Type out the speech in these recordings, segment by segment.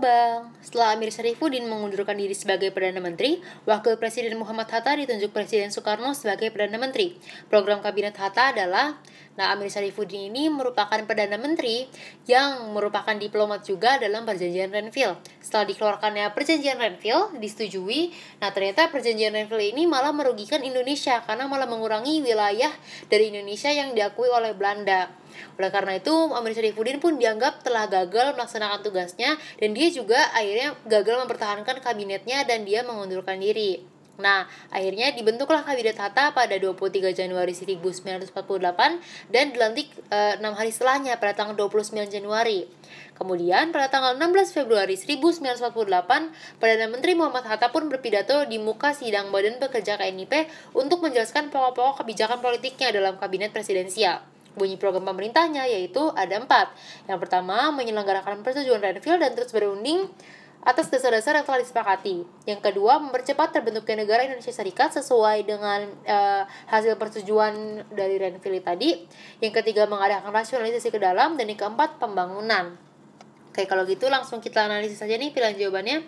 Bang, setelah Amir Syarifuddin mengundurkan diri sebagai Perdana Menteri, Wakil Presiden Muhammad Hatta ditunjuk Presiden Soekarno sebagai Perdana Menteri. Program Kabinet Hatta adalah Nah, Amir Sarifuddin ini merupakan Perdana Menteri yang merupakan diplomat juga dalam perjanjian Renville. Setelah dikeluarkannya perjanjian Renville, disetujui, nah ternyata perjanjian Renville ini malah merugikan Indonesia karena malah mengurangi wilayah dari Indonesia yang diakui oleh Belanda. Oleh karena itu, Amir Sarifuddin pun dianggap telah gagal melaksanakan tugasnya dan dia juga akhirnya gagal mempertahankan kabinetnya dan dia mengundurkan diri. Nah, akhirnya dibentuklah Kabinet Hatta pada 23 Januari 1948 dan dilantik 6 eh, hari setelahnya pada tanggal 29 Januari. Kemudian pada tanggal 16 Februari 1948, Perdana Menteri Muhammad Hatta pun berpidato di muka sidang Badan Pekerja KNIP untuk menjelaskan pokok-pokok kebijakan politiknya dalam kabinet presidensial. Bunyi program pemerintahnya yaitu ada empat. Yang pertama, menyelenggarakan persetujuan Renville dan terus berunding atas dasar-dasar yang telah disepakati. Yang kedua, mempercepat terbentuknya negara Indonesia Serikat sesuai dengan uh, hasil persetujuan dari Renville tadi. Yang ketiga, mengadakan rasionalisasi ke dalam dan yang keempat, pembangunan. Oke, kalau gitu langsung kita analisis saja nih pilihan jawabannya.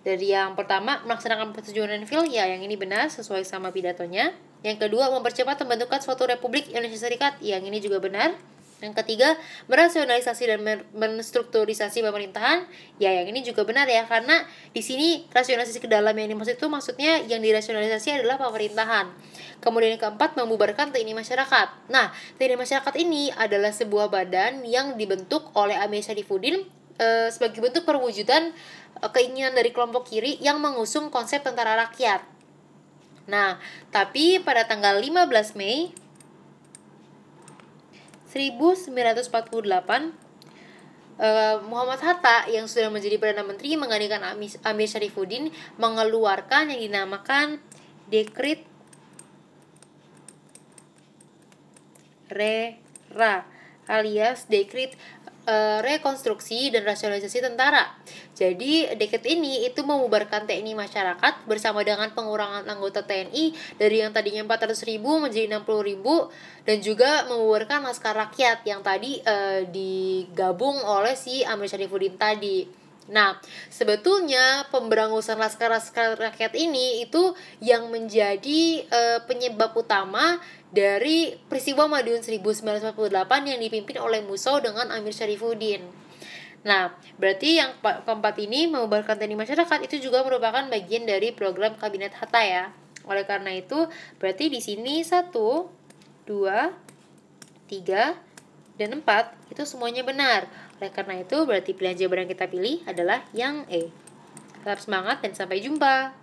Dari yang pertama, melaksanakan persetujuan Renville, ya yang ini benar sesuai sama pidatonya. Yang kedua, mempercepat pembentukan suatu Republik Indonesia Serikat, yang ini juga benar. Yang ketiga, merasionalisasi dan menstrukturisasi pemerintahan. Ya, yang ini juga benar ya, karena di sini rasionalisasi ke dalam yang dimaksud itu maksudnya yang dirasionalisasi adalah pemerintahan. Kemudian yang keempat, membubarkan TNI masyarakat. Nah, TNI masyarakat ini adalah sebuah badan yang dibentuk oleh Amir Syarifuddin e, eh, sebagai bentuk perwujudan e, keinginan dari kelompok kiri yang mengusung konsep tentara rakyat. Nah, tapi pada tanggal 15 Mei 1948 eh, Muhammad Hatta yang sudah menjadi Perdana Menteri menggantikan Amir Syarifuddin mengeluarkan yang dinamakan dekrit RERA alias dekrit Eh, rekonstruksi dan rasionalisasi tentara. Jadi, deket ini itu membubarkan TNI masyarakat bersama dengan pengurangan anggota TNI dari yang tadinya 400 ribu menjadi 60 ribu dan juga memubarkan Laskar Rakyat yang tadi e, digabung oleh si Amir Syarifuddin tadi. Nah, sebetulnya pemberangusan laskar-laskar rakyat ini itu yang menjadi e, penyebab utama dari peristiwa Madiun 1948 yang dipimpin oleh Musso dengan Amir Syarifuddin. Nah, berarti yang keempat ini mengubarkan tni masyarakat itu juga merupakan bagian dari program Kabinet Hatta ya. Oleh karena itu, berarti di sini satu, dua, tiga dan empat itu semuanya benar. Oleh karena itu, berarti pilihan jawaban yang kita pilih adalah yang E. Tetap semangat dan sampai jumpa.